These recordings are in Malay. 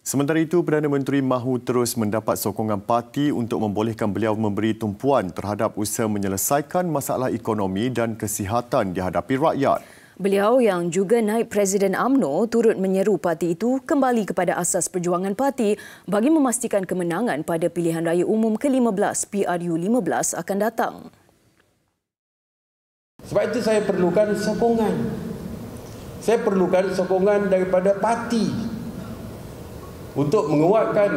Sementara itu, Perdana Menteri mahu terus mendapat sokongan parti untuk membolehkan beliau memberi tumpuan terhadap usaha menyelesaikan masalah ekonomi dan kesihatan dihadapi rakyat. Beliau yang juga naib Presiden AMNO turut menyeru parti itu kembali kepada asas perjuangan parti bagi memastikan kemenangan pada pilihan raya umum ke-15 PRU-15 akan datang. Sebab itu saya perlukan sokongan. Saya perlukan sokongan daripada parti untuk menguatkan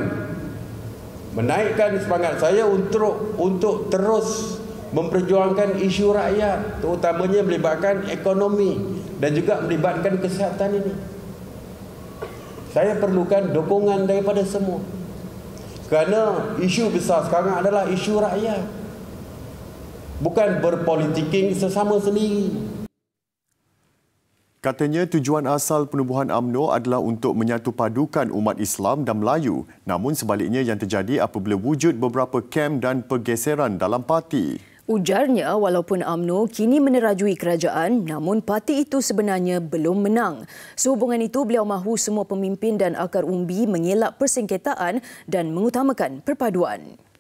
menaikkan semangat saya untuk untuk terus memperjuangkan isu rakyat terutamanya melibatkan ekonomi dan juga melibatkan kesihatan ini saya perlukan dukungan daripada semua kerana isu besar sekarang adalah isu rakyat bukan berpolitiking sesama sendiri Katanya tujuan asal penubuhan AMNO adalah untuk menyatupadukan umat Islam dan Melayu. Namun sebaliknya yang terjadi apabila wujud beberapa kem dan pergeseran dalam parti. Ujarnya, walaupun AMNO kini menerajui kerajaan, namun parti itu sebenarnya belum menang. Sehubungan itu, beliau mahu semua pemimpin dan akar umbi mengelak persengketaan dan mengutamakan perpaduan.